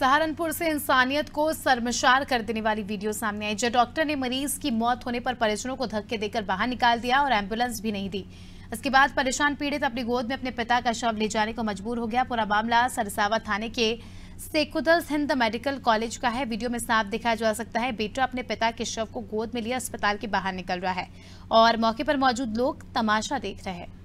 सहारनपुर से इंसानियत को शर्मशार कर देने वाली वीडियो सामने आई जब डॉक्टर ने मरीज की मौत होने पर परिजनों को धक्के देकर बाहर निकाल दिया और एम्बुलेंस भी नहीं दी इसके बाद परेशान पीड़ित अपनी गोद में अपने पिता का शव ले जाने को मजबूर हो गया पूरा मामला सरसावा थाने के सेकुदस हिंद मेडिकल कॉलेज का है वीडियो में साफ दिखाया जा सकता है बेटा अपने पिता के शव को गोद में लिया अस्पताल के बाहर निकल रहा है और मौके पर मौजूद लोग तमाशा देख रहे हैं